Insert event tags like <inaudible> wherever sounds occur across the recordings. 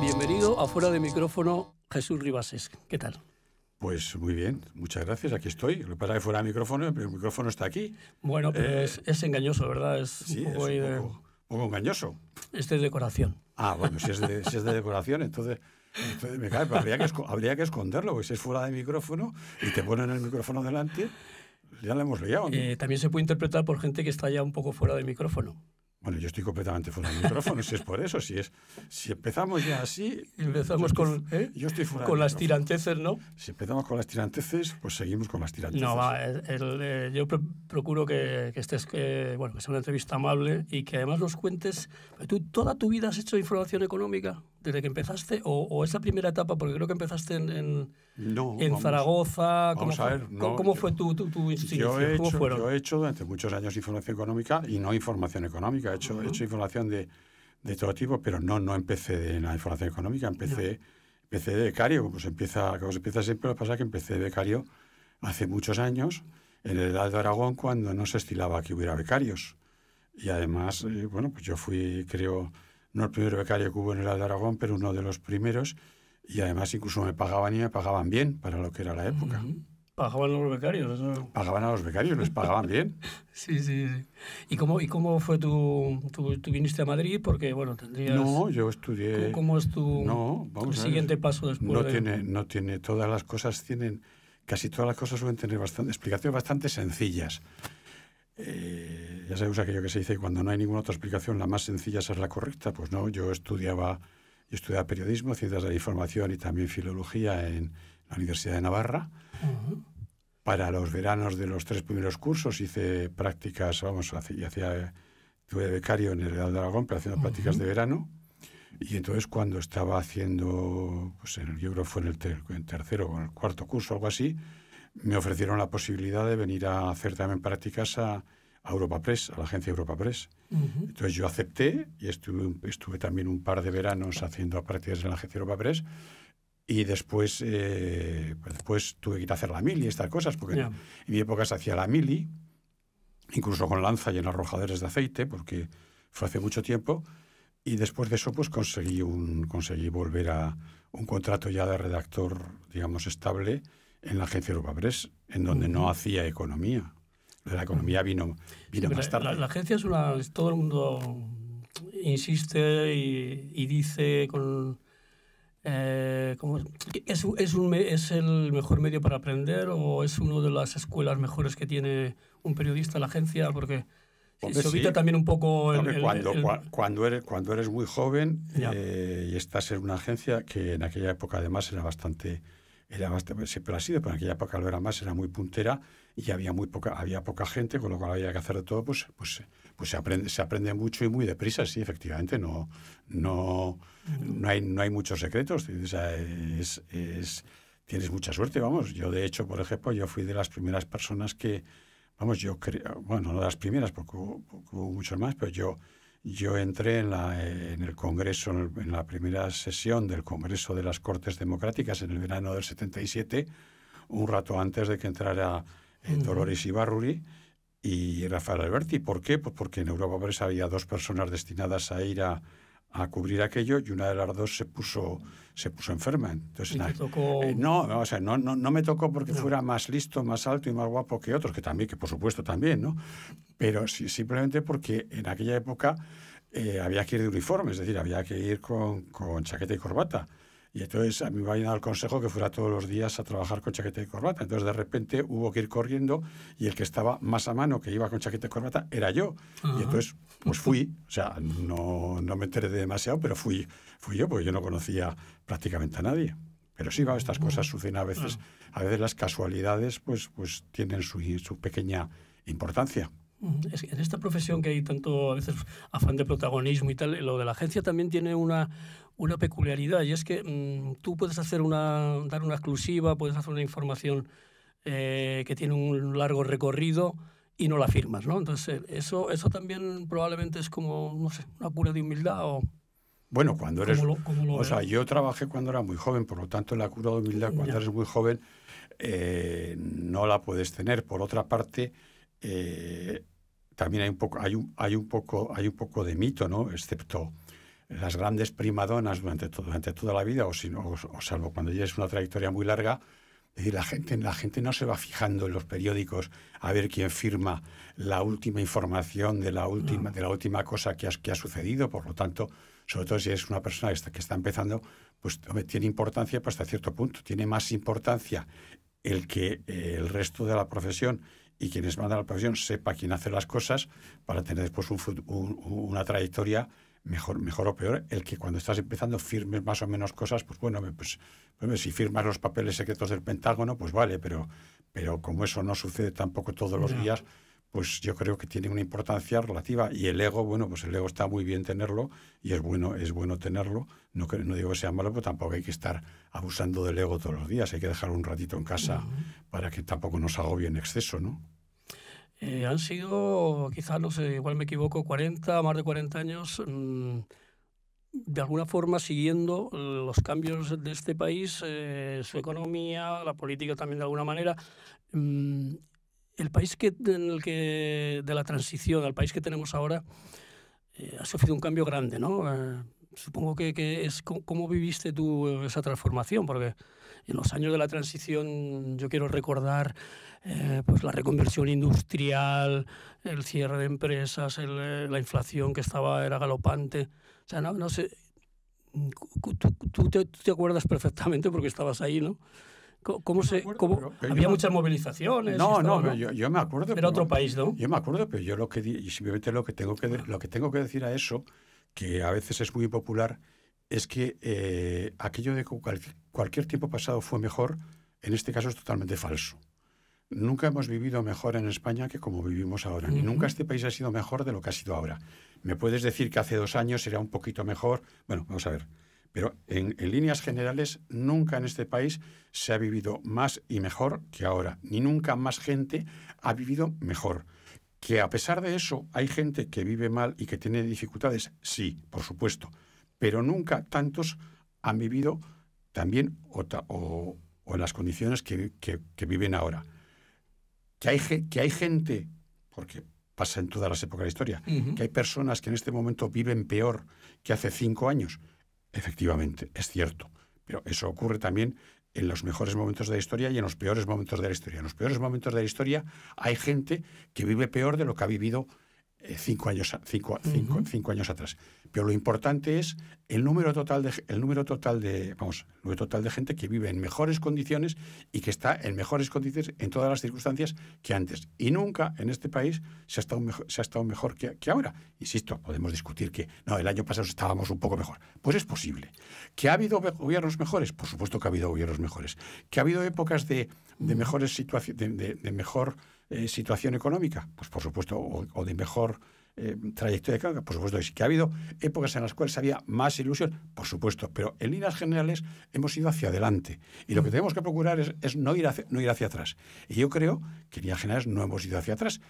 Bienvenido a Fuera de Micrófono, Jesús Ribases. ¿Qué tal? Pues muy bien, muchas gracias, aquí estoy. Lo que pasa es que fuera de micrófono, pero el micrófono está aquí. Bueno, pues es, engañoso, ¿verdad? Es sí, un poco, es un poco, Es de decoración. Ah, bueno, si es de, <laughs> si es de decoración, entonces me cae, habría, que, habría que esconderlo, porque si es fuera de micrófono y te ponen el micrófono delante, ya lo hemos leído. Eh, también se puede interpretar por gente que está ya un poco fuera de micrófono. Bueno, yo estoy completamente fuera del micrófono, si es por eso, si es si empezamos ya así... Empezamos con, ¿eh? con las tiranteces, ¿no? Si empezamos con las tiranteces, pues seguimos con las tiranteces. No, va, eh, yo procuro que, estés, que, bueno, que sea una entrevista amable y que además nos cuentes... ¿Tú toda tu vida has hecho información económica? desde que empezaste o, esa primera etapa, porque creo que empezaste en, en, Zaragoza. ¿Cómo, vamos a ver, ¿cómo fue tu, tu, yo, he hecho, durante muchos años información económica y no información económica, he hecho, he hecho información de, de, todo tipo, pero no, no empecé en la información económica, empecé, empecé de becario, como pues se empieza, como se empieza siempre, lo que pasa es que empecé de becario hace muchos años, en el edad de Aragón, cuando no se estilaba que hubiera becarios. Y además, eh, bueno, pues yo fui, creo no el primer becario que hubo en el de Aragón, pero uno de los primeros, y además incluso me pagaban y me pagaban bien para lo que era la época. Pagaban a los becarios. Pagaban a los becarios, les pagaban bien. <laughs> sí, sí, sí. ¿Y cómo, y cómo fue tu, Tú viniste a Madrid? Porque, bueno, tendrías... No, yo estudié... ¿Cómo, es tu no, vamos siguiente paso después? No, tiene, no tiene... Todas las cosas tienen... Casi todas las cosas suelen tener bastante, explicaciones bastante sencillas. Eh, ya sabemos aquello que se dice, cuando no hay ninguna otra explicación, la más sencilla es la correcta. Pues no, yo estudiaba, estudiaba periodismo, ciencias de la información y también filología en la Universidad de Navarra. Para los veranos de los tres primeros cursos hice prácticas, vamos, hacía, hacía tuve becario en el Real de Aragón, pero haciendo prácticas de verano. Y entonces cuando estaba haciendo, pues en el, libro fue en el, tercero o en el cuarto curso, algo así, me ofrecieron la posibilidad de venir a hacer también prácticas a, a Europa Press, a la agencia Europa Press. Entonces yo acepté y estuve, también un par de veranos haciendo partidas en la agencia Europa Press. Y después, eh, pues después tuve que ir a hacer la mili y estas cosas, porque en mi época se hacía la mili, incluso con lanza y en arrojadores de aceite, porque fue hace mucho tiempo. Y después de eso, pues conseguí, un, conseguí volver a un contrato ya de redactor, digamos, estable en la agencia Europa Press, en donde no hacía economía la economía vino, vino más tarde. La, agencia es una... Todo el mundo insiste y, dice con... Eh, es? un, ¿Es el mejor medio para aprender o es una de las escuelas mejores que tiene un periodista la agencia? Porque se evita también un poco el, cuando, eres, cuando eres muy joven eh, y estás en una agencia que en aquella época además era bastante, era bastante, siempre ha sido, pero en aquella época lo era más, era muy puntera, y había muy poca, había poca gente, con lo cual había que hacer de todo, pues, pues, pues se, aprende, se aprende mucho y muy deprisa, sí, efectivamente, no, no, no, hay, no hay muchos secretos, es, es, tienes mucha suerte, vamos, yo de hecho, por ejemplo, yo fui de las primeras personas que, vamos, yo creo, bueno, no de las primeras, porque hubo, muchos más, pero yo, yo entré en, la, en el Congreso, en, en la primera sesión del Congreso de las Cortes Democráticas en el verano del 77, un rato antes de que entrara Dolores Ibarruri y Rafael Alberti. ¿Por qué? Pues porque en Europa había dos personas destinadas a ir a, cubrir aquello y una de las dos se puso se puso enferma. Entonces, eh, no, o sea, no, me tocó porque fuera más listo, más alto y más guapo que otros, que también, que por supuesto también, ¿no? Pero simplemente porque en aquella época eh, había que ir de uniforme, es decir, había que ir con, con chaqueta y corbata. Y entonces a mí me había dado el consejo que fuera todos los días a trabajar con chaqueta y corbata. Entonces de repente hubo que ir corriendo y el que estaba más a mano que iba con chaqueta y corbata era yo. Y entonces pues fui, o sea, no, no me enteré demasiado, pero fui, fui yo porque yo no conocía prácticamente a nadie. Pero sí, va, estas cosas suceden a veces. Ah. A veces las casualidades pues, pues tienen su, su pequeña importancia. Es que en esta profesión que hay tanto a veces afán de protagonismo y tal, lo de la agencia también tiene una, una peculiaridad y es que mm, tú puedes hacer una, dar una exclusiva, puedes hacer una información eh, que tiene un largo recorrido y no la firmas, ¿no? Entonces, eh, eso, eso también probablemente es como, no sé, una cura de humildad o... Bueno, cuando eres... o sea, yo trabajé cuando era muy joven, por lo tanto, la cura de humildad cuando eres muy joven eh, no la puedes tener. Por otra parte, también hay un poco, hay hay un poco, hay un poco de mito, ¿no? Excepto las grandes primadonas durante, toda la vida, o, si no, salvo cuando ya es una trayectoria muy larga, eh, la gente, la gente no se va fijando en los periódicos a ver quién firma la última información de la última, de la última cosa que, ha sucedido. Por lo tanto, sobre todo si es una persona que está, empezando, pues tiene importancia pues, hasta cierto punto. Tiene más importancia el que eh, el resto de la profesión y quienes van a la profesión sepa quién hace las cosas para tener después una trayectoria mejor, mejor o peor, el que cuando estás empezando firmes más o menos cosas, pues bueno, pues, si firmas los papeles secretos del Pentágono, pues vale, pero, pero como eso no sucede tampoco todos los días, pues yo creo que tiene una importancia relativa. Y el ego, bueno, pues el ego está muy bien tenerlo y es bueno, es bueno tenerlo. No, no digo que sea malo, pero tampoco hay que estar abusando del ego todos los días. Hay que dejarlo un ratito en casa para que tampoco nos agobie en exceso, ¿no? Eh, han sido, quizás, no sé, igual me equivoco, 40, más de 40 años, mm, de alguna forma siguiendo los cambios de este país, eh, su economía, la política también de alguna manera. Mm, el país que, en el que, de la transición, el país que tenemos ahora, eh, ha sufrido un cambio grande, ¿no? supongo que, que es cómo viviste tú esa transformación, porque en los años de la transición yo quiero recordar eh, pues la reconversión industrial, el cierre de empresas, eh, la inflación que estaba era galopante. O sea, no, sé, tú, te, acuerdas perfectamente porque estabas ahí, ¿no? ¿Cómo se, había muchas movilizaciones. No, no, yo, me acuerdo. Era otro país, ¿no? Yo me acuerdo, pero yo lo que simplemente lo que tengo que lo que tengo que decir a eso, que a veces es muy popular, es que eh, aquello de que cualquier tiempo pasado fue mejor, en este caso es totalmente falso. Nunca hemos vivido mejor en España que como vivimos ahora. nunca este país ha sido mejor de lo que ha sido ahora. Me puedes decir que hace dos años era un poquito mejor. Bueno, vamos a ver. Pero en, líneas generales, nunca en este país se ha vivido más y mejor que ahora. Ni nunca más gente ha vivido mejor. Que a pesar de eso, hay gente que vive mal y que tiene dificultades, sí, por supuesto. Pero nunca tantos han vivido también o, o, en las condiciones que viven ahora que hay, que hay gente, porque pasa en todas las épocas de la historia, que hay personas que en este momento viven peor que hace cinco años. Efectivamente, es cierto. Pero eso ocurre también en los mejores momentos de la historia y en los peores momentos de la historia. En los peores momentos de la historia hay gente que vive peor de lo que ha vivido eh, cinco años, cinco, cinco, años atrás. Pero lo importante es el número total de el número total de vamos, el número total de gente que vive en mejores condiciones y que está en mejores condiciones en todas las circunstancias que antes. Y nunca en este país se ha estado mejor, se ha estado mejor que, ahora. Insisto, podemos discutir que no, el año pasado estábamos un poco mejor. Pues es posible. ¿Que ha habido gobiernos mejores? Por supuesto que ha habido gobiernos mejores. ¿Que ha habido épocas de, de mejores situaciones, de mejor eh, situación económica, pues por supuesto, o, de mejor trayectoria eh, trayectoria económica, por supuesto que que ha habido épocas en las cuales había más ilusión, por supuesto, pero en líneas generales hemos ido hacia adelante y lo que mm. tenemos que procurar es, no, ir no ir hacia atrás. Y yo creo que en líneas generales no hemos ido hacia atrás.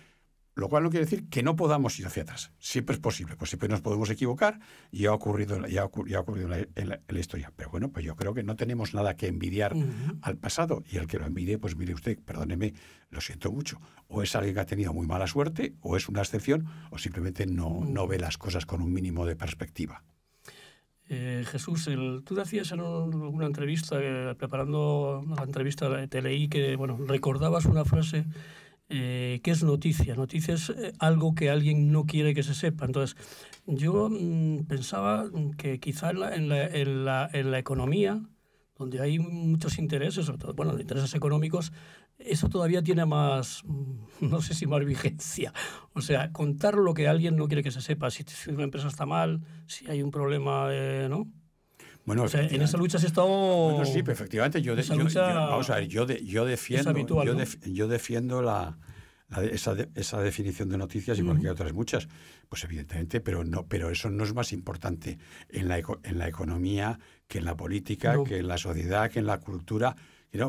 Lo cual no quiere decir que no podamos ir hacia atrás. Siempre es posible, pues siempre nos podemos equivocar y ha ocurrido, ya ha ocurrido, en, la, historia. Pero bueno, pues yo creo que no tenemos nada que envidiar al pasado y el que lo envidie, pues mire usted, perdóneme, lo siento mucho. O es alguien que ha tenido muy mala suerte, o es una excepción, o simplemente no, mm. no ve las cosas con un mínimo de perspectiva. Eh, Jesús, tú decías en una entrevista, eh, preparando la entrevista, te leí que bueno, recordabas una frase eh, ¿qué es noticia? Noticia es eh, algo que alguien no quiere que se sepa. Entonces, yo mm, pensaba que quizá en la, economía, donde hay muchos intereses, bueno, intereses económicos, eso todavía tiene más, mm, <laughs> no sé si más vigencia. O sea, contar lo que alguien no quiere que se sepa, si, una empresa está mal, si hay un problema, eh, ¿no? Bueno, en esa lucha sí, efectivamente. Yo, defiendo, yo, defiendo la, esa, definición de noticias y porque hay otras muchas. Pues evidentemente, pero no, pero eso no es más importante en la, en la economía que en la política, que en la sociedad, que en la cultura.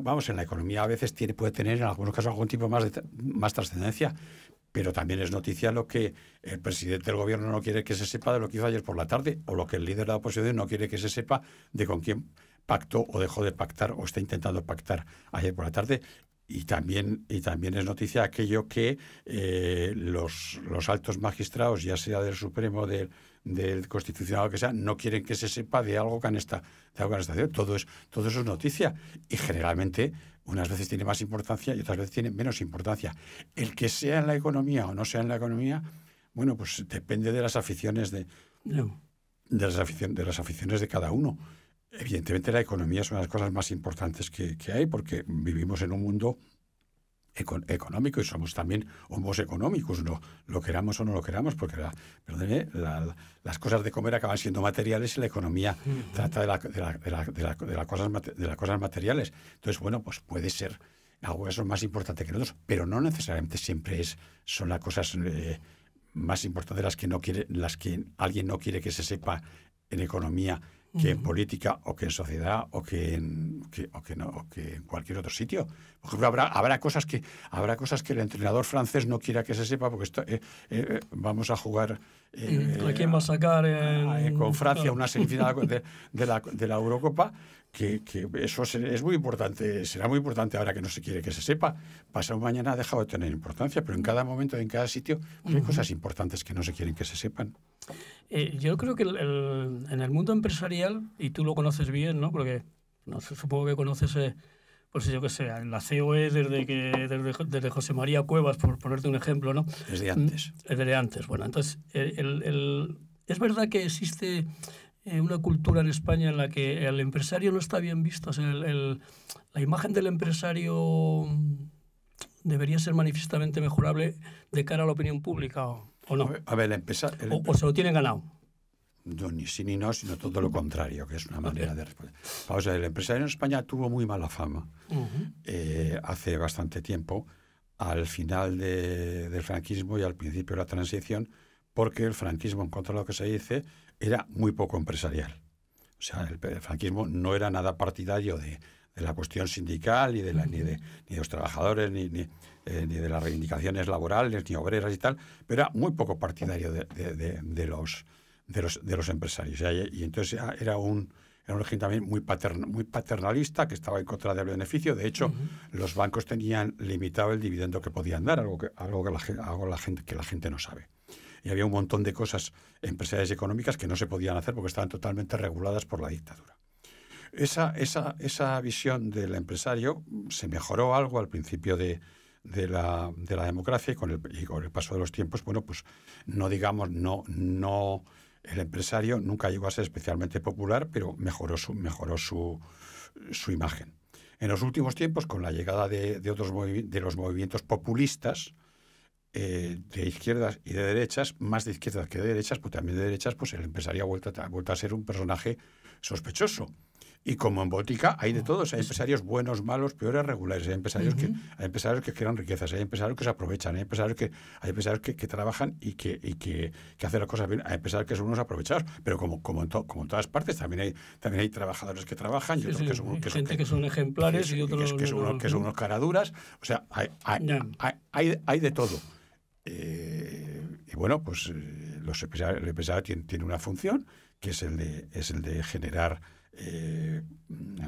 vamos, en la economía a veces tiene, puede tener en algunos casos algún tipo más de, más trascendencia, pero también es noticia lo que el presidente del gobierno no quiere que se sepa de lo que hizo ayer por la tarde o lo que el líder de la oposición no quiere que se sepa de con quién pactó o dejó de pactar o está intentando pactar ayer por la tarde. Y también, y también es noticia aquello que eh, los, los altos magistrados, ya sea del Supremo, del, del Constitucional que sea, no quieren que se sepa de algo que han, estado. Todo, todo eso es noticia. Y generalmente unas veces tiene más importancia y otras veces tiene menos importancia. El que sea en la economía o no sea en la economía, bueno, pues depende de las aficiones de, de, las, de las aficiones de cada uno. Evidentemente la economía es una de las cosas más importantes que hay porque vivimos en un mundo económico y somos también homos económicos, no lo queramos o no lo queramos, porque la, las cosas de comer acaban siendo materiales y la economía trata de, las cosas, de las cosas materiales. Entonces, bueno, pues puede ser algo eso más importante que nosotros, pero no necesariamente siempre es, son las cosas eh, más importantes las que, no quiere, las que alguien no quiere que se sepa en economía que en política o que en sociedad o que en, que, o que en cualquier otro sitio. Por ejemplo, habrá, habrá, cosas que, habrá cosas que el entrenador francés no quiera que se sepa porque esto, eh, eh, eh, vamos a jugar eh, ¿A quién va a sacar? Ah, eh, con Francia, una semifinal de, la, Eurocopa, que, eso es muy importante, será muy importante ahora que no se quiere que se sepa. Pasado mañana ha dejado de tener importancia, pero en cada momento, en cada sitio, hay cosas importantes que no se quieren que se sepan. Eh, yo creo que el, en el mundo empresarial, y tú lo conoces bien, ¿no? Porque no supongo que conoces... Eh, pues yo qué sé, en la COE desde, que, desde, José María Cuevas, por ponerte un ejemplo, ¿no? Desde antes. Desde antes, bueno, entonces, el, el, es verdad que existe eh, una cultura en España en la que el empresario no está bien visto, la imagen del empresario debería ser manifiestamente mejorable de cara a la opinión pública o, no. A ver, el empresario... O, o se lo tienen ganado no, ni sí ni no, sino todo lo contrario, que es una manera de responder. Vamos el empresario en España tuvo muy mala fama eh, hace bastante tiempo, al final del franquismo y al principio de la transición, porque el franquismo, en contra de lo que se dice, era muy poco empresarial. O sea, el, franquismo no era nada partidario de, la cuestión sindical, ni de, los trabajadores, eh, ni, de las reivindicaciones laborales, ni obreras y tal, pero era muy poco partidario de, de los de los, empresarios. Y, entonces ah, era un, era un régimen también muy, muy paternalista, que estaba en contra del beneficio. De hecho, los bancos tenían limitado el dividendo que podían dar, algo que, algo que, la, gente, que la gente no sabe. Y había un montón de cosas empresariales y económicas que no se podían hacer porque estaban totalmente reguladas por la dictadura. Esa, visión del empresario se mejoró algo al principio de, la, democracia y con, el, con el paso de los tiempos, bueno, pues no digamos, no, no el empresario nunca llegó a ser especialmente popular, pero mejoró su, mejoró su, su imagen. En los últimos tiempos, con la llegada de, otros de los movimientos populistas, eh, de izquierdas y de derechas, más de izquierdas que de derechas, pues también de derechas, pues el empresario ha vuelto, ha vuelto a ser un personaje sospechoso. Y como en bótica, hay de todos, hay empresarios buenos, malos, peores, regulares, hay empresarios, que, hay empresarios que riquezas, hay empresarios que se aprovechan, hay empresarios que, hay empresarios que, trabajan y, que, que, que, hacen las cosas bien, hay empresarios que son unos aprovechados, pero como, como, en, como en todas partes, también hay, también hay trabajadores que trabajan, que son, hay gente que, son ejemplares y otros que, son unos, que son caraduras, o sea, hay, hay, hay, de todo. Eh, y bueno, pues eh, los empresarios, el empresario tiene, una función que es el de, es el de generar eh,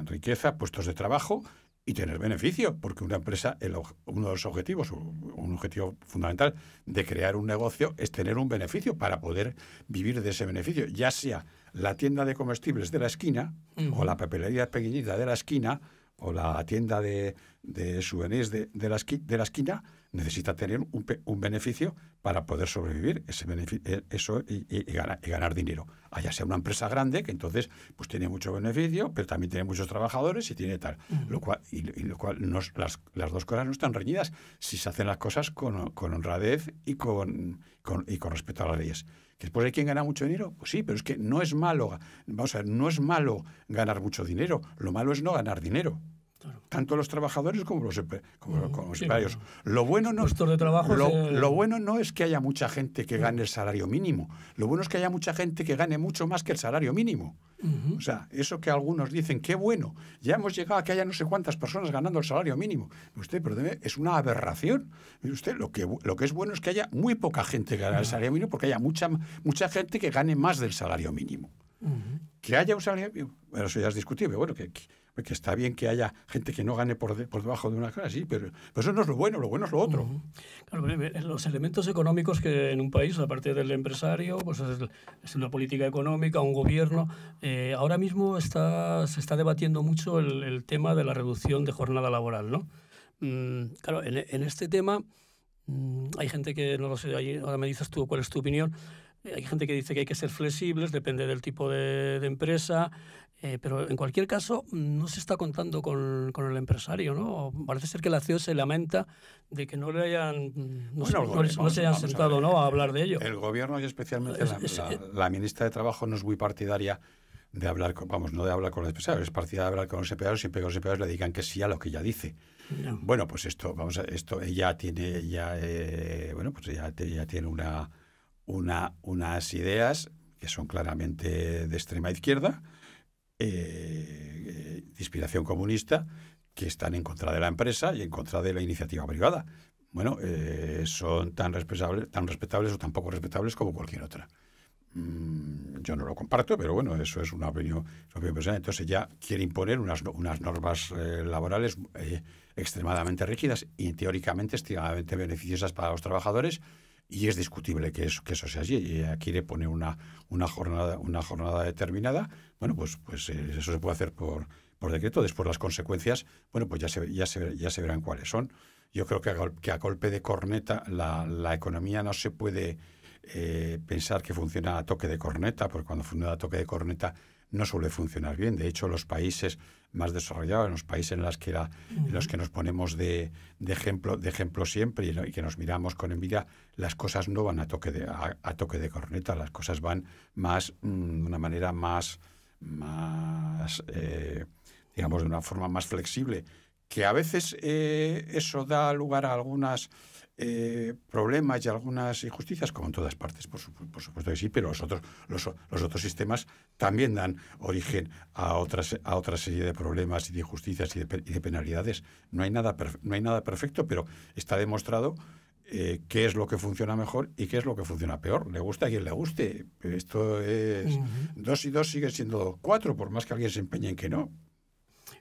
riqueza, puestos de trabajo y tener beneficio, porque una empresa, uno de los objetivos, un objetivo fundamental de crear un negocio es tener un beneficio para poder vivir de ese beneficio, ya sea la tienda de comestibles de la esquina o la papelería pequeñita de la esquina o la tienda de, de souvenirs de, de la esquina, necesita tener un, beneficio para poder sobrevivir ese e, eso y, y, ganar, dinero. Allá sea una empresa grande que entonces pues tiene mucho beneficio, pero también tiene muchos trabajadores y tiene tal. lo cual, y, lo cual las, dos cosas no están reñidas si se hacen las cosas con, honradez y con, y con respeto a las leyes. ¿Que después hay quien gana mucho dinero? Pues sí, pero es que no es malo, vamos a ver, no es malo ganar mucho dinero, lo malo es no ganar dinero tanto los trabajadores como los, como, Lo, bueno no, es que haya mucha gente que gane el salario mínimo. Lo bueno es que haya mucha gente que gane mucho más que el salario mínimo. O sea, eso que algunos dicen, qué bueno, ya hemos llegado a que haya no sé cuántas personas ganando el salario mínimo. Usted, pero es una aberración. Usted, lo que, lo que es bueno es que haya muy poca gente que gane el salario mínimo porque haya mucha, mucha gente que gane más del salario mínimo. Que haya un salario mínimo, eh, bueno, eso ya es discutible, bueno, que que está bien que haya gente que no gane por, por debajo de una clase sí, pero, pero, eso no es lo bueno, lo bueno es lo otro. los elementos económicos que en un país, aparte del empresario, pues es, una política económica, un gobierno. Eh, ahora mismo está, se está debatiendo mucho el, tema de la reducción de jornada laboral, ¿no? Mm, claro, en, este tema mm, hay gente que, no lo sé, ahora me dices tú cuál es tu opinión, eh, hay gente que dice que hay que ser flexibles, depende del tipo de, de empresa, eh, pero en cualquier caso, no se está contando con, el empresario, ¿no? Parece ser que la CEO se lamenta de que no le hayan, mm, no, se, hayan sentado a, hablar de ello. El gobierno y especialmente eh, la, ministra de Trabajo no es muy partidaria de hablar con, vamos, no de hablar con los empresarios, es partidaria de hablar con los empleados siempre que los empleados le digan que sí a lo que ella dice. Bueno, pues esto, vamos esto, ella tiene, ya eh, bueno, pues ella tiene una, una, unas ideas que son claramente de extrema izquierda, de eh, eh, inspiración comunista que están en contra de la empresa y en contra de la iniciativa privada. Bueno, eh, son tan respetables, tan respetables o tan poco respetables como cualquier otra. Mm, yo no lo comparto, pero bueno, eso es una opinión, personal. Entonces ya quiere imponer unas, normas laborales extremadamente rígidas y teóricamente extremadamente beneficiosas para los trabajadores y es discutible que eso, que eso sea así. Y aquí quiere poner una, una, jornada, una jornada determinada. Bueno, pues, pues eh, eso se puede hacer por, por decreto. Después las consecuencias, bueno, pues ya se, ya se, ya se verán cuáles son. Yo creo que a, que a golpe de corneta la, economía no se puede eh, pensar que funciona a toque de corneta, porque cuando funciona a toque de corneta no suele funcionar bien. De hecho, los países más desarrollados, los países en, que los que nos ponemos de, ejemplo, de ejemplo siempre y, que nos miramos con envidia, las cosas no van a toque de, a, toque de corneta, las cosas van más mm, de una manera más, más eh, digamos, de una forma más flexible, que a veces eh, eso da lugar a algunas eh, problemas y algunas injusticias, como en todas partes, por, supuesto que sí, pero los otros, los, otros sistemas también dan origen a, otras, a otra serie de problemas y de injusticias y de, penalidades. No hay, nada no hay nada perfecto, pero está demostrado eh, qué es lo que funciona mejor y qué es lo que funciona peor. Le gusta a quien le guste. Esto es... Dos y dos sigue siendo cuatro, por más que alguien se empeñe en que no.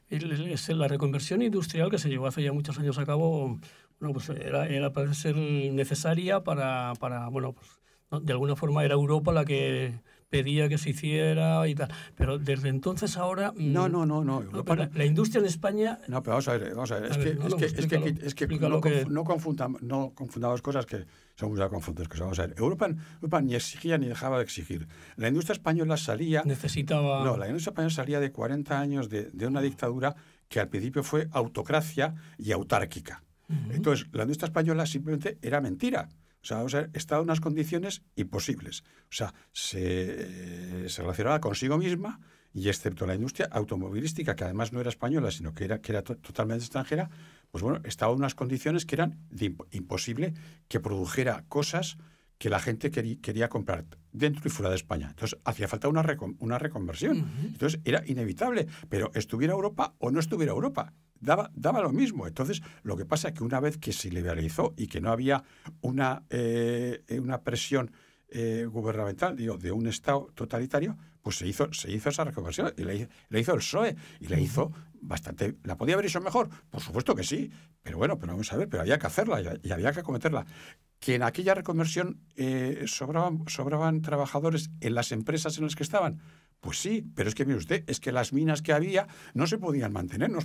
La reconversión industrial que se llevó hace ya muchos años a cabo no pues era, era parece ser necesaria para, para bueno, pues, de alguna forma era Europa la que pedía que se hiciera y tal. Pero desde entonces ahora... Mm, no, no, no, no. la industria en España... No, pero vamos a ver, eh, vamos a ver. Es, que, no, es, que, es, que, es, que, no, confundamos, no confundamos cosas que son ya confundidas. Vamos a ver, Europa, Europa, ni exigía ni dejaba de exigir. La industria española salía... Necesitaba... No, la industria española salía de 40 años de, de una dictadura que al principio fue autocracia y autárquica. Entonces, la industria española simplemente era mentira. O sea, o estaba unas condiciones imposibles. O sea, se, relacionaba consigo misma y excepto la industria automovilística, que además no era española, sino que era, que era totalmente extranjera, pues bueno, estaba en unas condiciones que eran de imposible que produjera cosas que la gente quería comprar dentro y fuera de España. Entonces, hacía falta una, una reconversión. Entonces, era inevitable. Pero estuviera Europa o no estuviera Europa daba, daba lo mismo. Entonces, lo que pasa es que una vez que se liberalizó y que no había una, eh, una presión eh, gubernamental digo, de un Estado totalitario, pues se hizo, se hizo esa reconversión y le, hizo el PSOE y le hizo bastante. ¿La podía haber hecho mejor? Por supuesto que sí, pero bueno, pero vamos a ver, pero había que hacerla y, había que acometerla. Que en aquella reconversión eh, sobraban, sobraban trabajadores en las empresas en las que estaban pues sí, pero es que mire usted, es que las minas que había no se podían mantener, nos,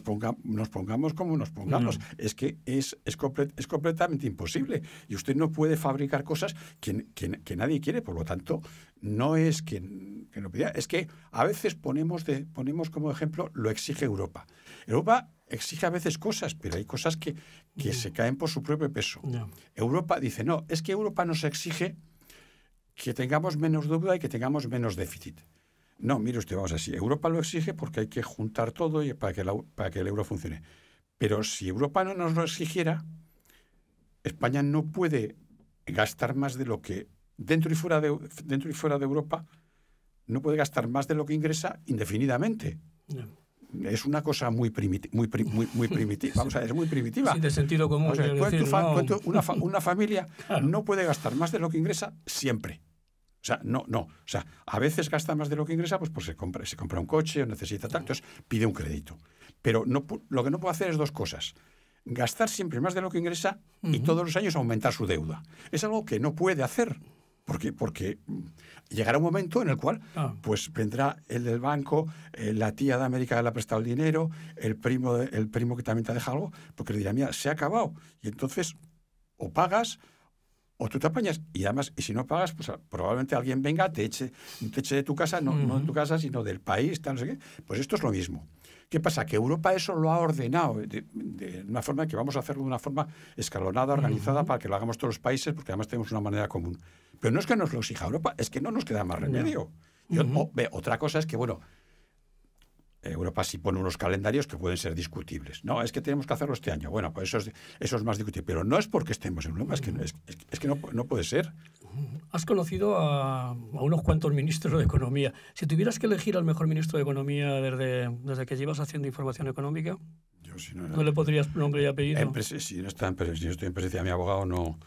pongamos como nos pongamos. Es que es, completamente imposible. Y usted no puede fabricar cosas que, nadie quiere, por lo tanto, no es que, que lo Es que a veces ponemos, ponemos como ejemplo lo exige Europa. Europa exige a veces cosas, pero hay cosas que, se caen por su propio peso. Europa dice, no, es que Europa nos exige que tengamos menos deuda y que tengamos menos déficit. No, mire usted, vamos así. Europa lo exige porque hay que juntar todo y para, que para que el euro funcione. Pero si Europa no nos lo exigiera, España no puede gastar más de lo que dentro y fuera de, dentro y fuera de Europa no puede gastar más de lo que ingresa indefinidamente. es una cosa muy, primitiva. Vamos a es muy primitiva. de sentido común. una, familia <laughs> no puede gastar más de lo que ingresa siempre. O sea, no, no. O sea, a veces gasta más de lo que ingresa, pues, pues se, compra, se compra un coche o necesita tal, pide un crédito. Pero no, lo que no puede hacer es dos cosas. Gastar siempre más de lo que ingresa y todos los años aumentar su deuda. Es algo que no puede hacer. Porque, porque llegará un momento en el cual ah. pues vendrá el del banco, eh, la tía de América le ha prestado el dinero, el primo, el primo que también te dejado algo, porque le dirá, mira, se ha acabado. Y entonces o pagas o tú te apañas y además, y si no pagas, pues ah, probablemente alguien venga, te eche, te eche de tu casa, no, de tu casa, sino del país, tal, no sé qué. Pues esto es lo mismo. ¿Qué pasa? Que Europa eso lo ha ordenado de, una forma que vamos a hacerlo de una forma escalonada, organizada, para que lo hagamos todos los países, porque además tenemos una manera común. Pero no es que nos lo exija Europa, es que no nos queda más remedio. Oh, ve, otra cosa es que, bueno, Europa sí pone unos calendarios que pueden ser discutibles. No, es que tenemos que hacerlo este año. Bueno, pues eso es, más discutible. Pero no es porque estemos en Europa, es que, no, puede ser. Has conocido a, unos cuantos ministros de Economía. Si tuvieras que elegir al mejor ministro de Economía desde, desde que llevas haciendo información económica, no... le podrías nombre y apellido? si no estoy en presencia de mi abogado, no...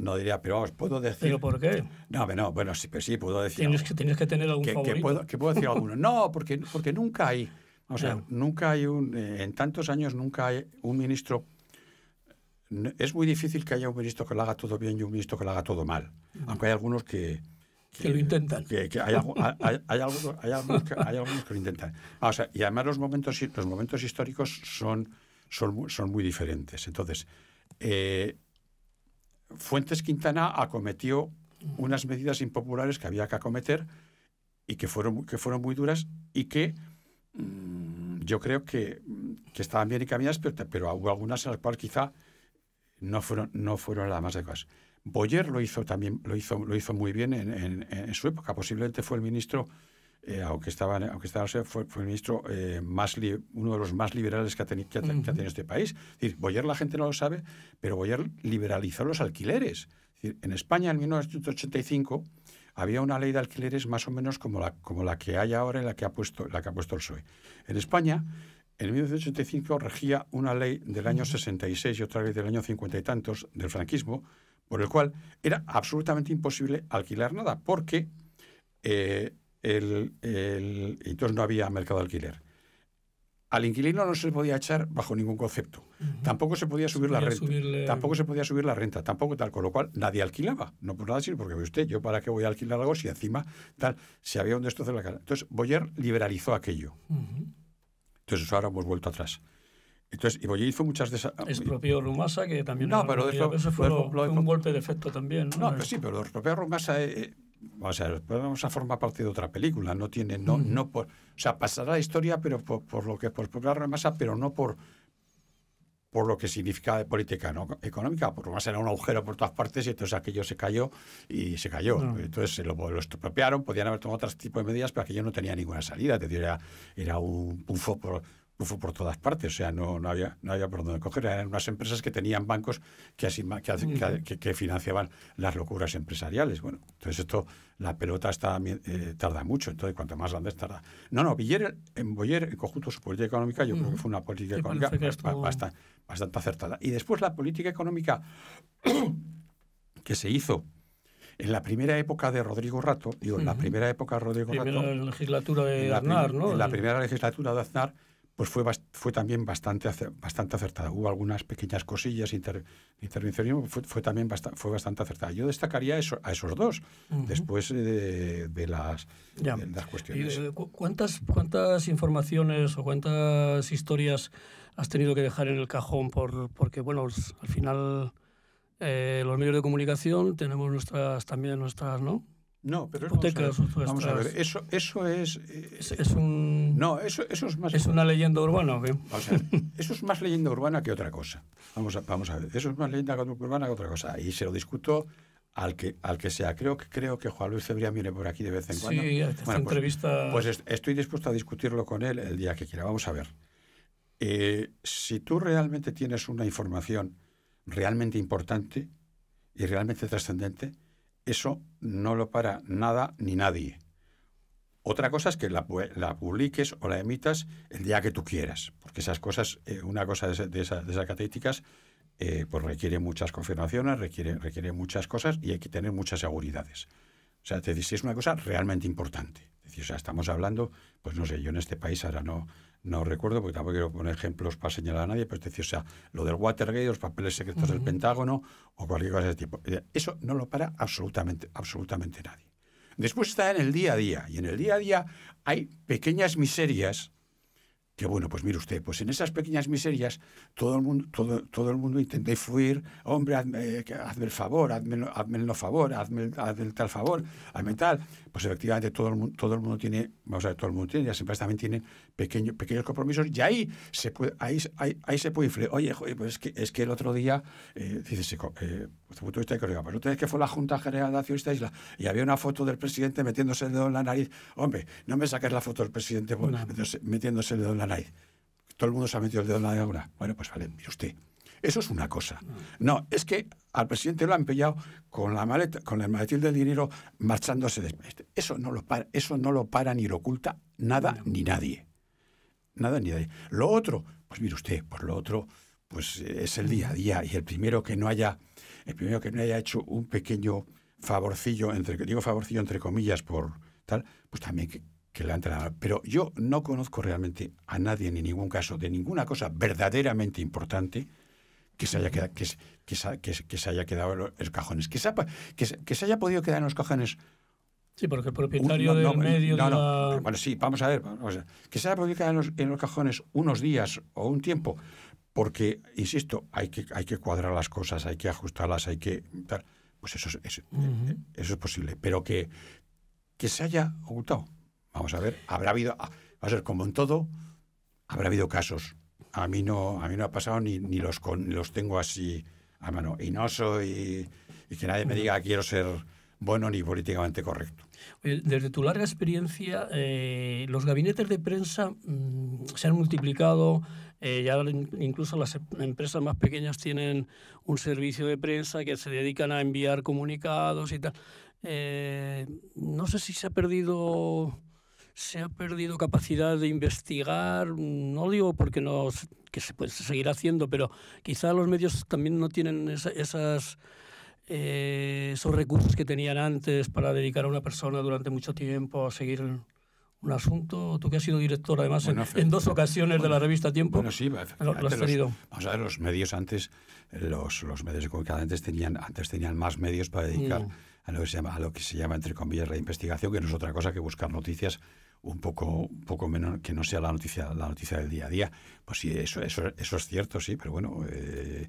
No, diría, pero os puedo decir... ¿Pero por qué? No, bueno, sí, pero sí, puedo decir... Tienes que, tener algún que, favorito. puedo, puedo decir alguno. No, porque, porque nunca hay... O sea, nunca hay un... Eh, en tantos años nunca hay un ministro es muy difícil que haya un ministro que lo haga todo bien y un ministro que lo haga todo mal. Aunque hay algunos que, que, lo intentan. hay, algunos que, lo intentan. Ah, y además los momentos, los momentos históricos son, son, muy diferentes. Entonces, eh, Fuentes Quintana acometió unas medidas impopulares que había que acometer y que fueron, que fueron muy duras y que mm, yo creo mm, que, estaban bien encaminadas, pero, pero hubo algunas en las cuales quizá no fueron, no fueron las más adecuadas. Boyer lo hizo también, lo hizo, lo hizo muy bien en, su época. Posiblemente fue el ministro, eh, aunque estaba, aunque estaba fue, fue el ministro eh, más uno de los más liberales que ha, tenido este país. Es Boyer la gente no lo sabe, pero Boyer liberalizó los alquileres. en España en 1985 había una ley de alquileres más o menos como la, como la que hay ahora y la que ha puesto, la que ha puesto el PSOE. En España en 1985 regía una ley del año 66 y otra ley del año 50 y tantos del franquismo por el cual era absolutamente imposible alquilar nada, porque eh, el, entonces no había mercado de alquiler. Al inquilino no se le podía echar bajo ningún concepto. Tampoco se podía subir la renta. Tampoco se podía subir la renta, tampoco tal, con lo cual nadie alquilaba. No por nada sino porque usted, yo para qué voy a alquilar algo si encima tal, si había un destrozo de la cara. Entonces Boyer liberalizó aquello. Entonces ahora hemos vuelto atrás. Entonces, y hizo muchas de esas... Ah, es propio Rumasa, que también... No, pero eso fue, un golpe de efecto también. No, pero sí, pero el Rumasa... a eh, eh, vamos a formar parte de otra película. No tiene, no, no o sea, pasará la historia, pero por, lo que por expropiar Rumasa, pero no por por lo que significa de política económica, por era un agujero por todas partes y entonces aquello se cayó y se cayó. Entonces se lo, expropiaron, podían haber tomado otro tipo de medidas, pero aquello no tenía ninguna salida. Te era, era un pufo por, fue por todas partes, o sea, no, no, había, no había por dónde coger. Eran unas empresas que tenían bancos que, así, que, que, financiaban las locuras empresariales. Bueno, entonces esto, la pelota está, eh, tarda mucho, entonces cuanto más grande tarda. No, no, Villere, en Boyer, en conjunto su política económica, yo creo que fue una política económica bastante, bastante acertada. Y después la política económica <coughs> que se hizo en la primera época de Rodrigo Rato, digo, en la primera época de Rodrigo Rato. en la legislatura de Aznar, ¿no? En la primera legislatura de Aznar pues fue, fue también bastante, bastante acertada. Hubo algunas pequeñas cosillas, intervencionismo, fue, también fue bastante acertada. Yo destacaría eso, a esos dos, después eh, de, las, cuestiones. Eh, cuántas, ¿Cuántas informaciones o cuántas historias has tenido que dejar en el cajón? Por, porque, bueno, al final eh, los medios de comunicación tenemos nuestras también nuestras, ¿no? No, pero vamos, a ver, eso, eso eh, es, es, un no, eso, eso es más es una leyenda urbana, eso es más leyenda urbana que otra cosa. Vamos a, vamos a ver, eso es más leyenda urbana que otra cosa. Y se lo discuto al que al que sea. Creo que creo que Juan Luis Cebrián viene por aquí de vez en cuando. Sí, pues, entrevista. Pues, estoy dispuesto a discutirlo con él el día que quiera. Vamos a ver. Eh, si tú realmente tienes una información realmente importante y realmente trascendente eso no lo para nada ni nadie. Otra cosa es que la, publiques o la emitas el día que tú quieras, porque esas cosas, eh, una cosa de, esas catéticas, eh, pues requiere muchas confirmaciones, requiere, requiere muchas cosas y hay que tener muchas seguridades. O sea, te es una cosa realmente importante. Es decir, o sea, estamos hablando, pues no sé, yo en este país ahora no, no recuerdo, porque tampoco quiero poner ejemplos para señalar a nadie, pero es decir, o sea, lo del Watergate, los papeles secretos del Pentágono o cualquier cosa de ese tipo. Eh, eso no lo para absolutamente, absolutamente nadie. Después está en el día a día, y en el día a día hay pequeñas miserias que bueno, pues mire usted, pues en esas pequeñas miserias todo el mundo, todo, todo el mundo intenta influir, hombre, hazme, eh, el favor, hazme, el no favor, hazme tal favor, hazme tal. Pues efectivamente todo el, mundo, todo el mundo tiene, vamos a ver, todo el mundo tiene, las empresas también tienen pequeños, pequeños compromisos y ahí se puede, ahí, ahí, se puede influir. Oye, oye, pues es que, es que el otro día, eh, dices, eh, pues tuviste que otra pues que fue la Junta General de Accionistas Isla y había una foto del presidente metiéndose el dedo en la nariz. Hombre, no me saques la foto del presidente pues, metiéndose, el dedo en la nariz. Todo el mundo se ha metido el dedo en la nariz Bueno, pues vale, mire usted. Eso es una cosa. No, es que al presidente lo han pillado con la maleta, con el maletín del dinero marchándose de este. Eso no lo para, eso no lo para ni lo oculta nada ni nadie. Nada ni nadie. Lo otro, pues mire usted, por lo otro, pues eh, es el día a día y el primero que no haya el primero que me haya hecho un pequeño favorcillo, entre, digo favorcillo entre comillas por tal, pues también que, le la entrada. Pero yo no conozco realmente a nadie, ni ningún caso, de ninguna cosa verdaderamente importante que se haya quedado, que, que, se haya quedado en los cajones. Que se, que se, haya podido quedar en los cajones. Sí, porque el propietario eh, medio. de Bueno, sí, vamos a ver. que se haya podido quedar en los cajones unos días o un tiempo porque, insisto, hay que, hay que cuadrar las cosas, hay que ajustarlas, hay que... Pues eso es, eh, eso, es posible, pero que, que se haya ocultado. Vamos a ver, habrá habido, ah, va a ser como en todo, habrá habido casos. A mí no, a mí no ha pasado ni, ni los, los tengo así a mano. Y no soy, y que nadie me diga quiero ser bueno ni políticamente correcto. Desde tu larga experiencia, eh, los gabinetes de prensa mm, se han multiplicado, eh, ya incluso las em, empresas más pequeñas tienen un servicio de prensa que se dedican a enviar comunicados y tal. Eh, no sé si se ha perdido se ha perdido capacidad de investigar, no digo porque no que se puede seguir haciendo, pero quizá los medios también no tienen esas eh, esos recursos que tenían antes para dedicar a una persona durante mucho tiempo a seguir un asunto, tú que has sido director además en, dos ocasiones de la revista Tiempo. Bueno, sí, lo, has Los, vamos los medios antes, los, los medios de comunicación antes tenían, antes tenían más medios para dedicar mm. a, lo que se llama, a lo que se llama, entre comillas, la investigación, que no es otra cosa que buscar noticias un poco, poco menos, que no sea la noticia, la noticia del día a día. Pues sí, eso, eso, eso es cierto, sí, pero bueno, eh,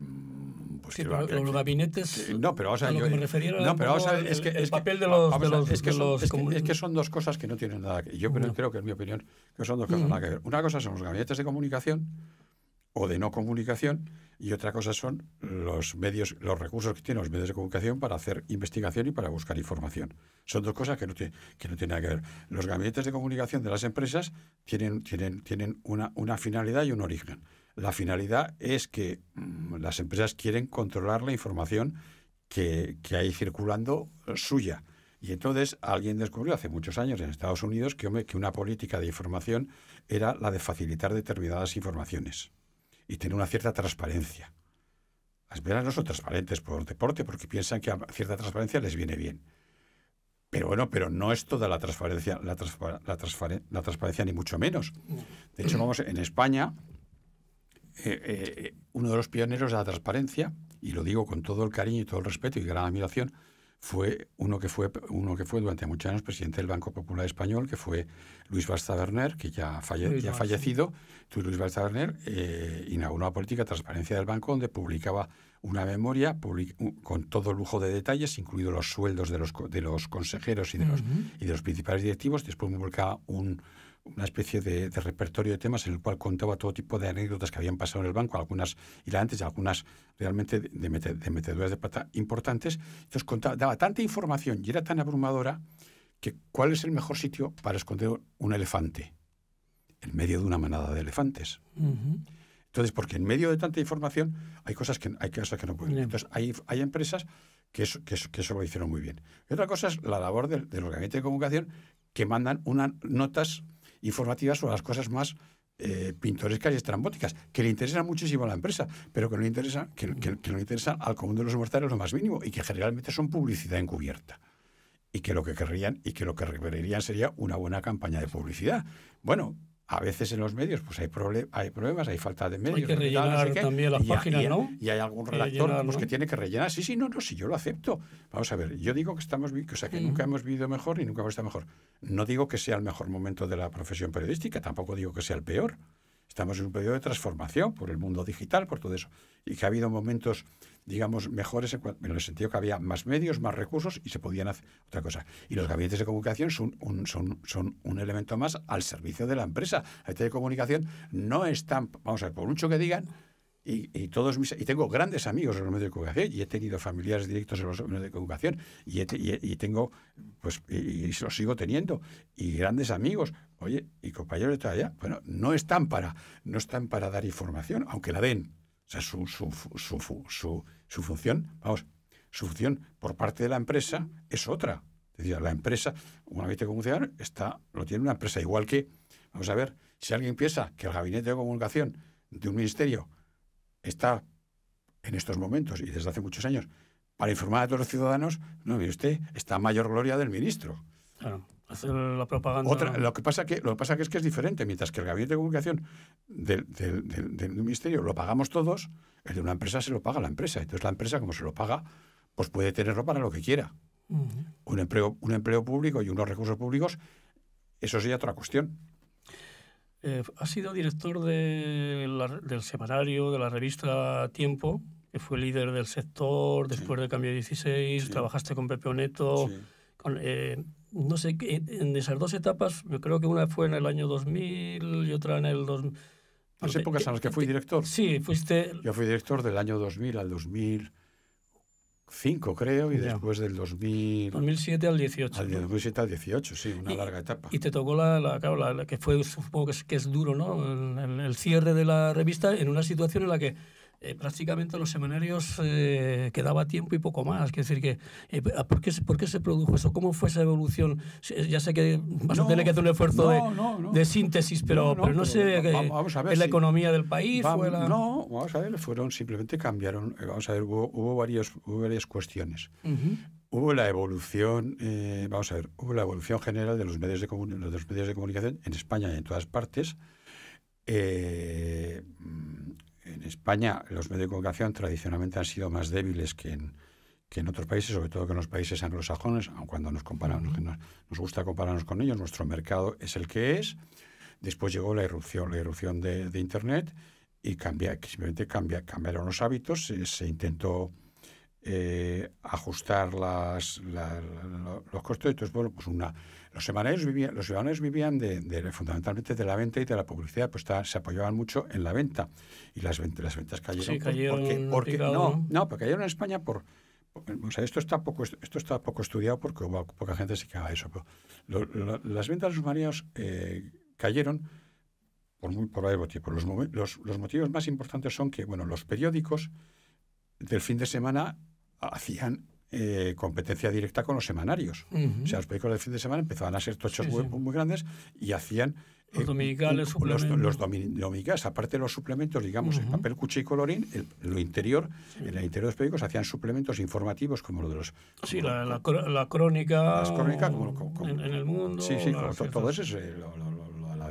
Mm, pues los gabinetes. No, pero no, pero, es que, papel de los. es, que son, dos cosas que no tienen nada que ver. Yo creo, que, en mi opinión, que son dos cosas nada que ver. Una cosa son los gabinetes de comunicación o de no comunicación, y otra cosa son los medios, los recursos que tienen los medios de comunicación para hacer investigación y para buscar información. Son dos cosas que no, que no tienen nada que ver. Los gabinetes de comunicación de las empresas tienen, tienen, tienen una, una finalidad y un origen. La finalidad es que mm, las empresas quieren controlar la información que, hay circulando eh, suya. Y entonces alguien descubrió hace muchos años en Estados Unidos que, una política de información era la de facilitar determinadas informaciones y tener una cierta transparencia. Las empresas no son transparentes por deporte porque piensan que cierta transparencia les viene bien. Pero bueno, pero no es toda la transparencia, la, la transparencia ni mucho menos. De hecho, vamos, en España eh, eh, eh, uno de los pioneros de la transparencia, y lo digo con todo el cariño y todo el respeto y gran admiración, fue uno que fue uno que fue durante muchos años presidente del Banco Popular Español, que fue Luis bastaverner que ya, falle, fallecido. Luis Basta Werner inauguró la política de transparencia del banco, donde publicaba una memoria con todo lujo de detalles, incluidos los sueldos de los, de los consejeros y de los, y de los principales directivos. Después publicaba un, una especie de, repertorio de temas en el cual contaba todo tipo de anécdotas que habían pasado en el banco, algunas hilarantes y algunas realmente de, de meteduras de pata importantes. Entonces daba tanta información y era tan abrumadora que cuál es el mejor sitio para esconder un elefante en medio de una manada de elefantes. Entonces, porque en medio de tanta información hay cosas que, hay cosas que no pueden. Entonces, hay, hay empresas que eso, que, lo hicieron muy bien. Y otra cosa es la labor del, organismo de comunicación, que mandan unas notas informativas sobre las cosas más eh, pintorescas y estrambóticas, que le interesan muchísimo a la empresa, pero que no le interesa, que, no le interesa al común de los mortales lo más mínimo y que generalmente son publicidad encubierta. Y que lo que querrían y que lo que requerirían sería una buena campaña de publicidad. Bueno, a veces en los medios pues hay, hay problemas, hay falta de medios. Hay que rellenar también las y páginas, Y hay algún redactor pues, que tiene que rellenar. Sí, sí, no, no, sí, yo lo acepto. Vamos a ver, yo digo que estamos, o sea, que nunca hemos vivido mejor y nunca hemos estado mejor. No digo que sea el mejor momento de la profesión periodística, tampoco digo que sea el peor. Estamos en un periodo de transformación por el mundo digital, por todo eso. Y que ha habido momentos digamos, mejores en el sentido que había más medios, más recursos y se podían hacer otra cosa. Y los gabinetes de comunicación son un, son, son un elemento más al servicio de la empresa. La de comunicación no están, vamos a ver, por mucho que digan, y, todos mis, y tengo grandes amigos en los medios de comunicación y he tenido familiares directos en los medios de comunicación y, y, tengo pues y, los sigo teniendo y grandes amigos oye y compañeros de allá bueno no están para no están para dar información aunque la den o sea, su, su, su, su, función, vamos, su función por parte de la empresa es otra. Es decir, la empresa, una vez de comunicación, está, lo tiene una empresa. Igual que, vamos a ver, si alguien piensa que el gabinete de comunicación de un ministerio está en estos momentos y desde hace muchos años para informar a todos los ciudadanos, no, mire usted, está mayor gloria del ministro. Claro hacer la propaganda. Otra, lo que pasa que lo que pasa que es que es diferente, mientras que el gabinete de comunicación del, del, ministerio lo pagamos todos, el de una empresa se lo paga la empresa. Entonces la empresa como se lo paga, pues puede tenerlo para lo que quiera. un, empleo, un empleo público y unos recursos públicos, eso sería otra cuestión. Eh, ha sido director del semanario, de la revista Tiempo, que fue líder del sector después del Cambio 16, trabajaste con Pepe Oneto, con, eh, no sé, en esas dos etapas, yo creo que una fue en el año 2000 y otra en el 2000. Las épocas en las que fui director. Sí, fuiste... Yo fui director del año 2000 al 2005, creo, y después del 2000... 2007 al 18. Al 2007 al 18, sí, una larga etapa. Y te tocó la, la, que fue, supongo que es, duro, ¿no? el, cierre de la revista en una situación en la que eh, prácticamente los seminarios eh, quedaba tiempo y poco más. Es decir que, eh, ¿por, qué, se produjo eso? ¿Cómo fue esa evolución? Ya sé que vas a tener que hacer un esfuerzo de, síntesis, pero no, sé, ¿es la economía del país? No, vamos a ver, fueron, simplemente cambiaron, vamos a ver, hubo, varios, hubo varias cuestiones. Hubo la evolución, vamos a ver, hubo la evolución general de los medios de, de los medios de comunicación en España y en todas partes, eh, España los medios de comunicación tradicionalmente han sido más débiles que en, que en otros países, sobre todo que en los países anglosajones, aun cuando nos comparamos, nos, gusta compararnos con ellos, nuestro mercado es el que es. Después llegó la erupción, la erupción de, Internet y cambia, simplemente cambia, cambiaron los hábitos, se intentó eh, ajustar las, los costos bueno, pues una, los semanarios vivían, los ciudadanos vivían fundamentalmente de la venta y de la publicidad, pues se apoyaban mucho en la venta. Y las, ventas cayeron. porque, no, porque cayeron en España por, esto está poco, está poco estudiado porque poca gente se caga eso. las ventas de los semanarios eh, cayeron por muy por motivo. Los, motivos más importantes son que, bueno, los periódicos del fin de semana hacían eh, competencia directa con los semanarios. O sea, los periódicos de fin de semana empezaban a ser tochos muy grandes y hacían... Eh, los dominicales, los, dominicales, aparte de los suplementos, digamos, el papel cuchillo y colorín, lo interior, en el interior de los periódicos hacían suplementos informativos como lo de los... Sí, la, crónica... Las crónicas, como, en, el mundo. Sí, sí, todo, eso es eh, lo, lo, la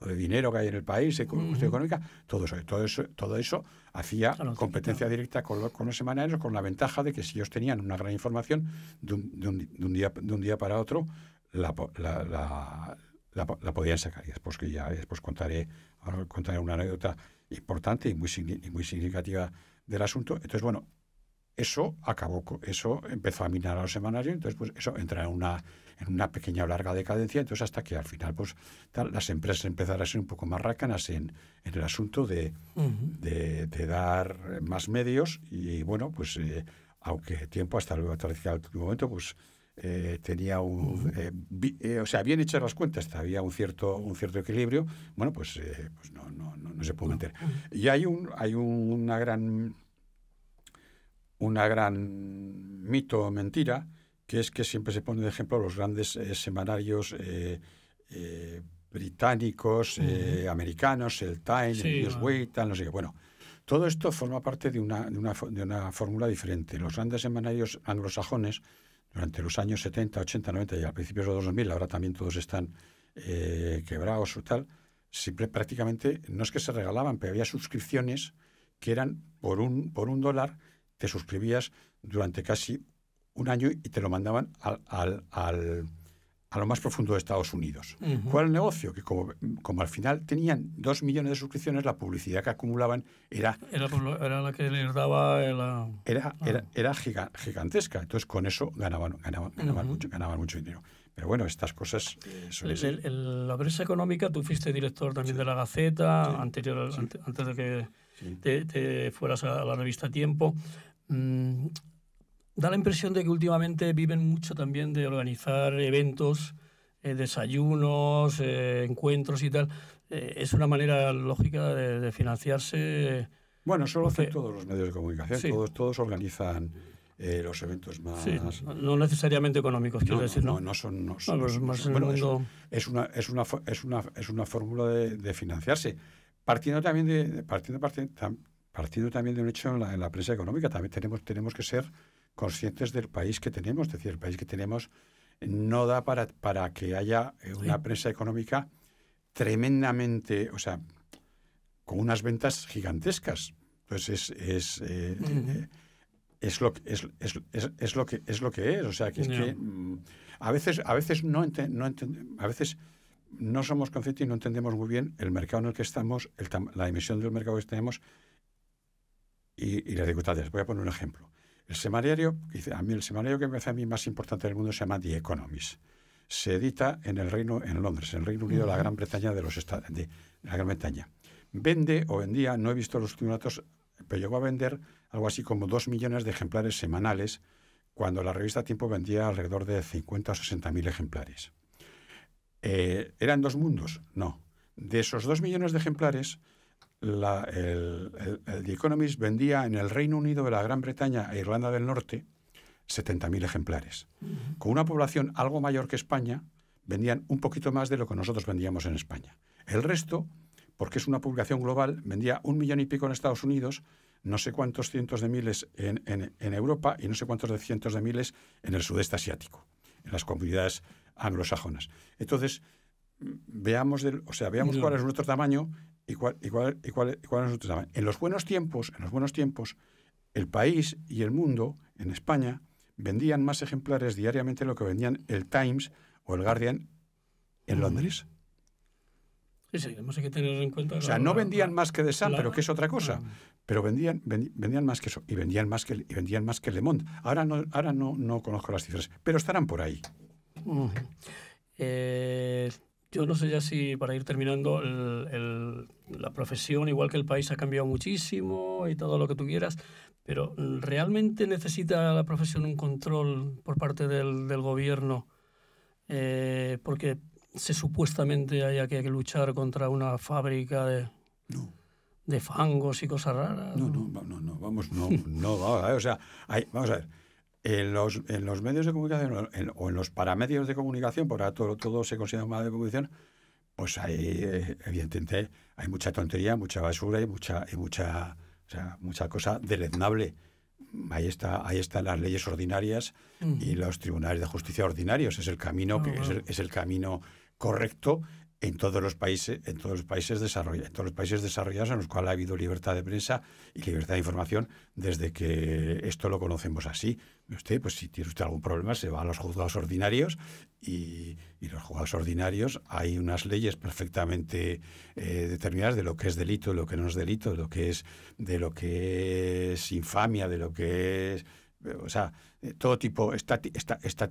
lo de dinero que hay en el país, cuestión económica, todo eso, todo eso, todo eso hacía competencia directa con, con los semanarios, con la ventaja de que si ellos tenían una gran información, de un, día, de un día para otro, la, podían sacar. Y después que ya después contaré, contaré una anécdota importante y muy, y muy significativa del asunto. Entonces, bueno, eso acabó, eso empezó a minar a los semanarios, entonces pues eso entra en una, en una pequeña larga decadencia, entonces hasta que al final pues las empresas empezaron a ser un poco más rácanas en, en el asunto de, de, dar más medios y bueno, pues eh, aunque tiempo hasta luego, hasta el último momento pues eh, tenía un eh, o sea bien hechas las cuentas había un cierto un cierto equilibrio bueno pues, pues no, no, se puede meter y hay un hay una gran una gran mito o mentira, que es que siempre se pone de ejemplo los grandes eh, semanarios eh, eh, británicos, americanos, el Time, el Newsweek, no Bueno, todo esto forma parte de una, de una, de una fórmula diferente. Los grandes semanarios anglosajones, durante los años 70, 80, 90 y al principio de los 2000, ahora también todos están quebrados o tal, siempre prácticamente, no es que se regalaban, pero había suscripciones que eran por un, por un dólar, te suscribías durante casi un año y te lo mandaban al, al, a lo más profundo de Estados Unidos. ¿Cuál el negocio? Que como, al final tenían dos millones de suscripciones, la publicidad que acumulaban era... Era, la que les daba... La... Ah, ah. Era, era, gigantesca. Entonces con eso ganaban, ganaban, ganaban, mucho, ganaban mucho dinero. Pero bueno, estas cosas... el, la prensa económica, tú fuiste director también de la Gaceta, anterior, antes de que te, fueras a la revista Tiempo, mm, da la impresión de que últimamente viven mucho también de organizar eventos, eh, desayunos, eh, encuentros y tal. Eh, es una manera lógica de, financiarse. Bueno, eso lo hacen todos los medios de comunicación, todos, todos organizan. los eventos más... no necesariamente económicos, quiero decir, ¿no? No, son... es, una, es, una, es, una, es una fórmula de financiarse. Partiendo también de, partiendo, partiendo, también de un hecho en la, prensa económica, también tenemos, tenemos que ser conscientes del país que tenemos. Es decir, el país que tenemos no da para, para que haya eh, una prensa económica tremendamente, o sea, con unas ventas gigantescas. Entonces es, es, eh, eh, es lo es, es, lo que es lo que es. O sea que, es que mm, a veces, a veces no, no a veces no somos conscientes y no entendemos muy bien el mercado en el que estamos, la emisión del mercado que tenemos y, las dificultades. Voy a poner un ejemplo. El semanario, a mí el semanario que me parece a mí más importante del mundo se llama The Economist. Se edita en el Reino, en Londres, en el Reino Unido, la Gran Bretaña de los Estados, de la Gran Bretaña. Vende o vendía, no he visto los últimos datos, pero llegó a vender algo así como dos millones de ejemplares semanales, cuando la revista Tiempo vendía alrededor de 50 o 60 mil ejemplares. Eh, ¿Eran dos mundos? No. De esos dos millones de ejemplares, el, The Economist vendía en el Reino Unido de la Gran Bretaña e Irlanda del Norte 70.000 ejemplares. Con una población algo mayor que España, vendían un poquito más de lo que nosotros vendíamos en España. El resto, porque es una publicación global, vendía un millón y pico en Estados Unidos, no sé cuántos cientos de miles en, Europa y no sé cuántos de cientos de miles en el sudeste asiático, en las comunidades anglosajonas. Entonces, veamos, del, o sea, veamos cuál es nuestro tamaño y cuál, cuál, y cuál, es nuestro tamaño. En los buenos tiempos, en los buenos tiempos, el país y el mundo, en España, vendían más ejemplares diariamente de lo que vendían el Times o el Guardian en Londres. Sí, sí, que tener en cuenta. O sea, no vendían más que de Sam, pero que es otra cosa. Pero vendían, vendían más que eso. Y vendían más que, y vendían más que Le Monde. Ahora no, ahora no, no conozco las cifras, pero estarán por ahí. Eh, yo no sé ya si para ir terminando, la profesión, igual que el país, ha cambiado muchísimo y todo lo que tú quieras, pero mm, ¿realmente necesita la profesión un control por parte del, gobierno? Eh, porque se supuestamente haya que, luchar contra una fábrica de... fangos y cosas raras. No, no, no, no, vamos, a ver, o sea, vamos a ver, en los, en los medios de comunicación o en los paramedios de comunicación, por ahora todo, todo se considera un medio de comunicación, pues hay, eh, evidentemente, hay mucha tontería, mucha basura y mucha, y mucha, mucha cosa deleznable. Ahí, está, ahí están las leyes ordinarias mm. y los tribunales de justicia ordinarios. Es el camino, que, ah, es el camino correcto en todos los países, en todos los países desarrollados, en todos los países desarrollados en los cuales ha habido libertad de prensa y libertad de información desde que esto lo conocemos así. Usted, pues si tiene usted algún problema, se va a los juzgados ordinarios y, y los juzgados ordinarios hay unas leyes perfectamente eh, determinadas de lo que es delito, de lo que no es delito, lo que es, de lo que es infamia, de lo que es eh, o sea, eh, todo tipo, está, está, está,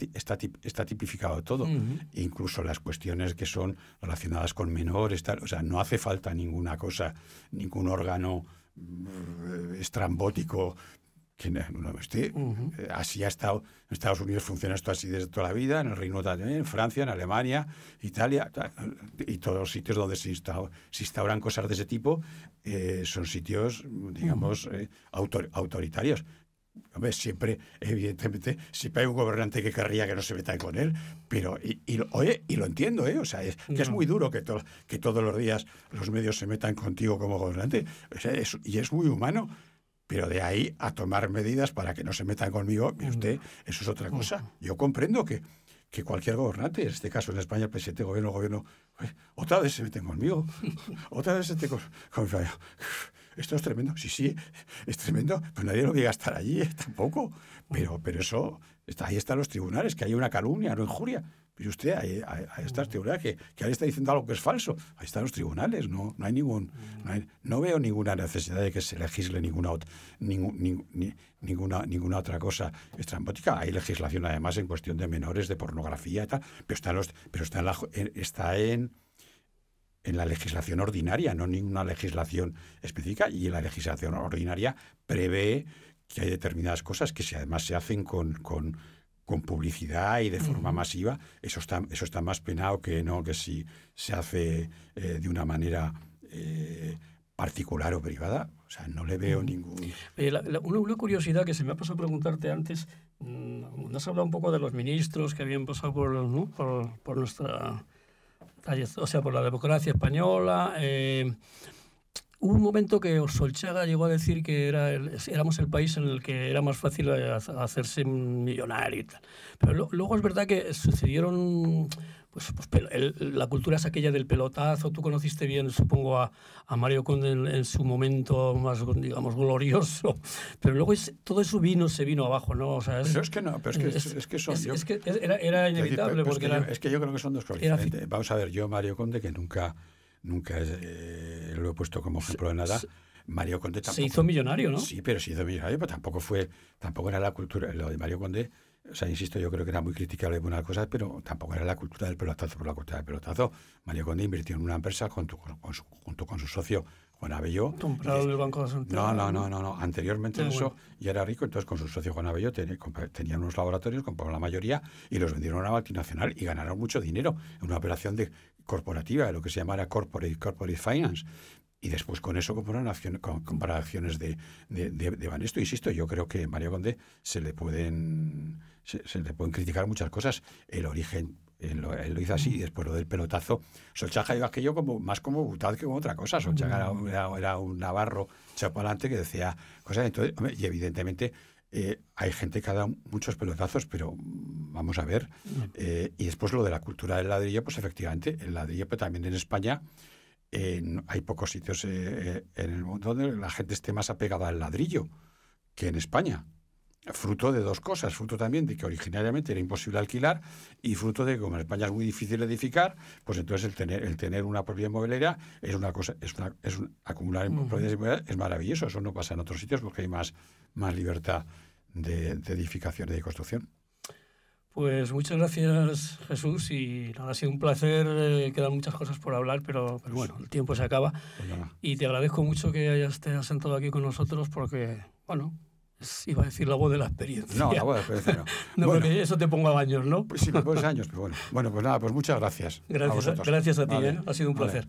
está tipificado todo, incluso las cuestiones que son relacionadas con menores, o sea, no hace falta ninguna cosa, ningún órgano eh, estrambótico que no, esté. Así ha estado. En Estados Unidos funciona esto así desde toda la vida, en el Reino Unido en Francia, en Alemania, Italia, y todos los sitios donde se, instauran, se instauran cosas de ese tipo son sitios, digamos, autor, autoritarios siempre, evidentemente, siempre hay un gobernante que querría que no se metan con él, pero, y, oye, y lo entiendo, ¿eh? O sea, que es muy duro que, que todos los días los medios se metan contigo como gobernante, y es muy humano, pero de ahí a tomar medidas para que no se metan conmigo, mire usted, eso es otra cosa. Yo comprendo que, que cualquier gobernante, en este caso en España, el presidente, gobierno, gobierno, otra vez se meten conmigo, otra vez se meten conmigo esto es tremendo. Sí, sí, es tremendo, pero pues nadie lo llega a estar allí ¿eh? tampoco. Pero, pero eso, está, ahí están los tribunales, que hay una calumnia, no injuria. Y usted, ahí, está el mm. tribunal, que, que ahí está diciendo algo que es falso. Ahí están los tribunales, no, no hay ningún. No, veo ninguna necesidad de que se legisle ninguna, otra, ninguna, ninguna otra cosa estrambótica. Hay legislación, además, en cuestión de menores, de pornografía y tal, pero, los, pero está en está en en la legislación ordinaria, no ninguna legislación específica, y en la legislación ordinaria prevé que hay determinadas cosas que si además se hacen con, con, publicidad y de forma masiva, eso está, eso está más penado que no que si se hace eh, de una manera eh, particular o privada. O sea, no le veo ningún... una, curiosidad que se me ha pasado preguntarte antes, mm, nos has hablado un poco de los ministros que habían pasado por, por nuestra o sea, por la democracia española. Eh, hubo un momento que Solchaga llegó a decir que éramos el país en el que era más fácil hacerse millonario y tal. Pero luego es verdad que sucedieron pues, pues la cultura es aquella del pelotazo. Tú conociste bien, supongo, a, Mario Conde en, su momento más, digamos, glorioso. <laughs> Pero luego todo eso vino, se vino abajo, ¿no? es, pero es que no, pero es que, es son... era, inevitable. es que yo creo que son dos cosas Vamos a ver, yo Mario Conde, que nunca, nunca eh, lo he puesto como ejemplo de nada... Mario Conde tampoco. Se hizo millonario, ¿no? Sí, pero se hizo millonario, pero tampoco fue, tampoco era la cultura. Lo de Mario Conde o sea, insisto, yo creo que era muy criticable algunas cosas, pero tampoco era la cultura del pelotazo por la cultura del pelotazo. Mario Conde invirtió en una empresa junto con, su, socio Juan Abello. Comprado del Banco de No, no, no, no, no. Anteriormente ah, eso ya era rico, entonces con su socio Juan Abello tenían unos laboratorios, compraron la mayoría y los vendieron a una multinacional y ganaron mucho dinero en una operación de corporativa, lo que se llamara corporate, corporate finance. Y después con eso con comparaciones de, de, de, Banesto. Insisto, yo creo que Mario Conde se le pueden se, le pueden criticar muchas cosas. El origen él lo, hizo así, y mm. después lo del pelotazo. Solchaga iba aquello como, más como butad que como otra cosa. Solchaga mm. era, un navarro chapalante que decía cosas. Entonces, y evidentemente eh, hay gente que ha dado muchos pelotazos, pero vamos a ver. Mm. Eh, y después lo de la cultura del ladrillo, pues efectivamente, el ladrillo, pero también en España hay pocos sitios eh, eh, en el mundo donde la gente esté más apegada al ladrillo que en España. Fruto de dos cosas, fruto también de que originariamente era imposible alquilar y fruto de que como en España es muy difícil edificar, pues entonces el tener, el tener una propiedad inmobiliaria es una cosa, es, acumular es maravilloso, eso no pasa en otros sitios porque hay más, más libertad de, de edificación y de construcción. Pues muchas gracias Jesús y ha sido un placer, eh, quedan muchas cosas por hablar, pero, bueno, el tiempo se acaba. Pues y te agradezco mucho que hayas te sentado aquí con nosotros porque, bueno, iba a decir la voz de la experiencia. No, la voz de la experiencia no. no, <laughs> porque eso te pongo baños, ¿no? Pues sí, me pones años, pero bueno. Bueno, pues nada, pues muchas gracias. Gracias a, gracias a ti, ¿eh? ha sido un placer.